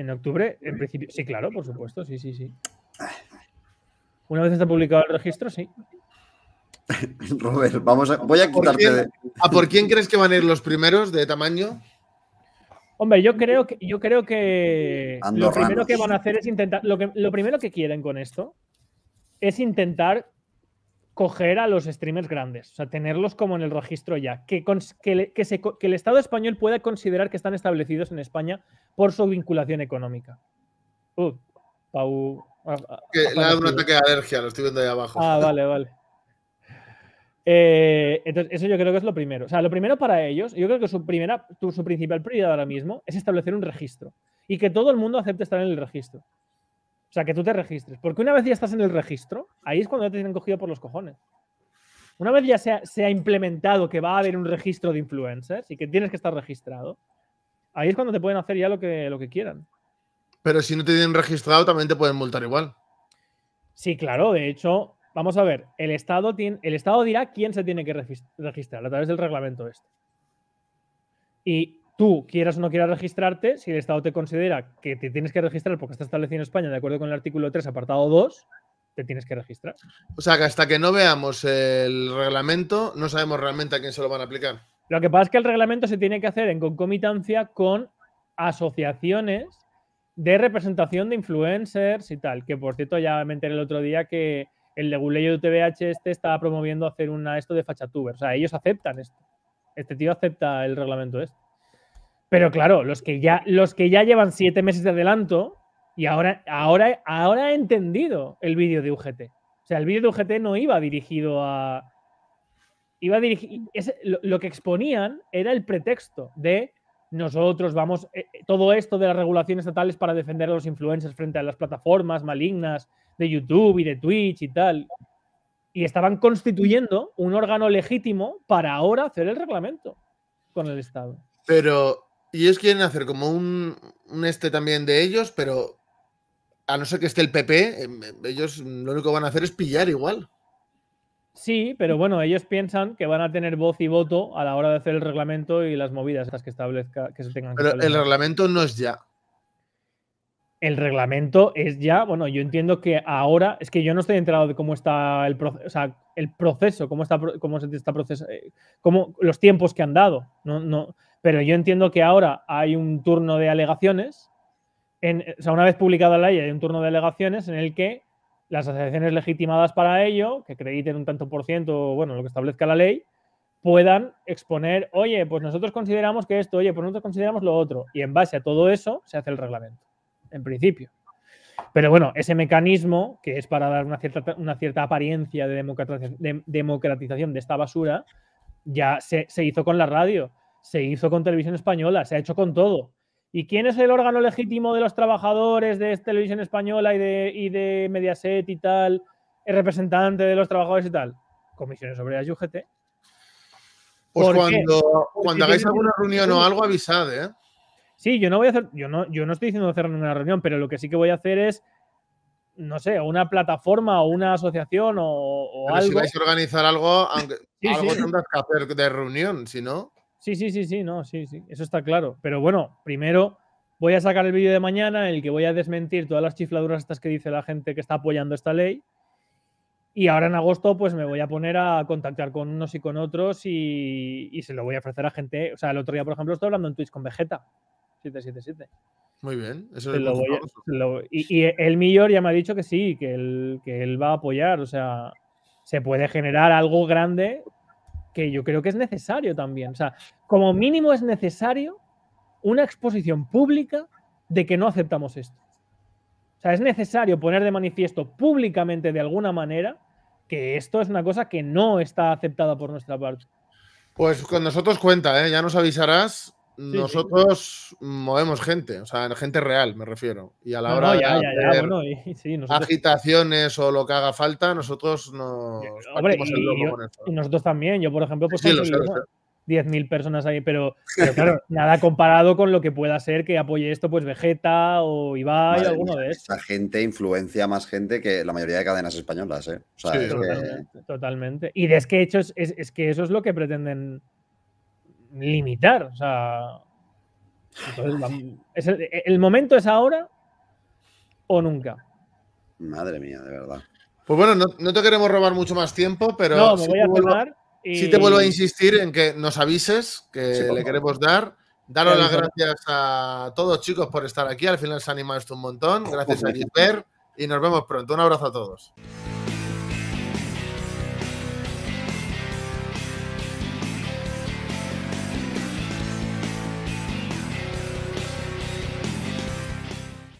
En octubre, en principio. Sí, claro, por supuesto, sí, sí, sí. Una vez está publicado el registro, sí. Robert, vamos a, voy a quitarte de... ¿A por quién crees que van a ir los primeros de tamaño? Hombre, yo creo que, yo creo que lo primero que van a hacer es intentar. Lo, que, lo primero que quieren con esto es intentar coger a los streamers grandes, o sea, tenerlos como en el registro ya, que, el Estado español pueda considerar que están establecidos en España por su vinculación económica. Pau. que le ha un ataque de alergia, lo estoy viendo ahí abajo. Ah, vale, vale. Eh, entonces, eso yo creo que es lo primero. O sea, lo primero para ellos, yo creo que su, primera, su principal prioridad ahora mismo es establecer un registro y que todo el mundo acepte estar en el registro. O sea, que tú te registres. Porque una vez ya estás en el registro, ahí es cuando ya te tienen cogido por los cojones. Una vez ya se ha, implementado que va a haber un registro de influencers y que tienes que estar registrado, ahí es cuando te pueden hacer ya lo que, lo que quieran. Pero si no te tienen registrado, también te pueden multar igual. Sí, claro. De hecho, vamos a ver, el Estado, tiene, el Estado dirá quién se tiene que registrar a través del reglamento este. Y tú quieras o no quieras registrarte, si el Estado te considera que te tienes que registrar porque está establecido en España de acuerdo con el artículo 3, apartado 2, te tienes que registrar. O sea, que hasta que no veamos el reglamento, no sabemos realmente a quién se lo van a aplicar. Lo que pasa es que el reglamento se tiene que hacer en concomitancia con asociaciones de representación de influencers y tal, que por cierto ya me enteré el otro día que el de de UTBH este estaba promoviendo hacer una esto de fachatuber, o sea, ellos aceptan esto. Este tío acepta el reglamento este. Pero claro, los que ya, los que ya llevan siete meses de adelanto y ahora, ahora, ahora he entendido el vídeo de UGT. O sea, el vídeo de UGT no iba dirigido a. Iba a dirigir. lo, que exponían era el pretexto de nosotros vamos. Eh, eh, todo esto de las regulaciones estatales para defender a los influencers frente a las plataformas malignas de YouTube y de Twitch y tal. Y estaban constituyendo un órgano legítimo para ahora hacer el reglamento con el Estado. Pero y ellos quieren hacer como un, este también de ellos, pero a no ser que esté el PP, em, em, ellos lo único que van a hacer es pillar igual. Sí, pero bueno, ellos piensan que van a tener voz y voto a la hora de hacer el reglamento y las movidas las que establezca que se tengan que Pero el reglamento no es ya el reglamento es ya, bueno, yo entiendo que ahora, es que yo no estoy enterado de cómo está el, proceso, o sea, el proceso, cómo está, cómo se está proceso, eh, cómo, los tiempos que han dado, no, no, pero yo entiendo que ahora hay un turno de alegaciones, en, o sea, una vez publicada la ley hay un turno de alegaciones en el que las asociaciones legitimadas para ello, que acrediten un tanto por ciento, bueno, lo que establezca la ley, puedan exponer, oye, pues nosotros consideramos que esto, oye, pues nosotros consideramos lo otro, y en base a todo eso se hace el reglamento en principio. Pero bueno, ese mecanismo, que es para dar una cierta, una cierta apariencia de, democratización de esta basura, ya se, hizo con la radio, se hizo con televisión española, se ha hecho con todo. ¿Y quién es el órgano legítimo de los trabajadores de televisión española y de, de Mediaset y tal? El representante de los trabajadores y tal. Comisiones Obreras y UGT. Pues cuando, cuando hagáis alguna reunión o algo, avisad, ¿eh? Sí, yo no voy a hacer, yo no, yo no estoy diciendo cerrar una reunión, pero lo que sí que voy a hacer es, no sé, una plataforma o una asociación o, o pero algo. Si vais a organizar algo, aunque, algo tendrás que hacer de reunión, si no. Sí, sí, sí, sí, no, sí, sí, eso está claro. Pero bueno, primero voy a sacar el vídeo de mañana en el que voy a desmentir todas las chifladuras estas que dice la gente que está apoyando esta ley. Y ahora en agosto, pues me voy a poner a contactar con unos y con otros y, se lo voy a ofrecer a gente. O sea, el otro día, por ejemplo, estoy hablando en Twitch con Vegeta. 777. Muy bien, eso lo y, el Millor ya me ha dicho que sí, que él, que él va a apoyar, o sea, se puede generar algo grande que yo creo que es necesario también. O sea, como mínimo es necesario una exposición pública de que no aceptamos esto. O sea, es necesario poner de manifiesto públicamente de alguna manera que esto es una cosa que no está aceptada por nuestra parte. Pues con nosotros cuenta, ¿eh? ya nos avisarás nosotros movemos gente, o sea, gente real, me refiero. Y a la hora de agitaciones o lo que haga falta, nosotros nos eh, Hombre, nosotros también. Yo, por ejemplo, pues 10.000 personas ahí, pero, claro, nada comparado con lo que pueda ser que apoye esto, pues Vegeta o Ibai, o alguno de esos. Esa gente influencia más gente que la mayoría de cadenas españolas, ¿eh? O totalmente, Y es que, hecho, es que eso es lo que pretenden limitar. O sea, ah, el, momento es ahora o nunca. Madre mía, de verdad. Pues bueno, no, te queremos robar mucho más tiempo, pero si te vuelvo, a insistir en que nos avises, que le queremos dar. Daros las gracias a todos, chicos, por estar aquí. Al final se ha animado esto un montón. Oh, gracias a Jipper y nos vemos pronto. Un abrazo a todos.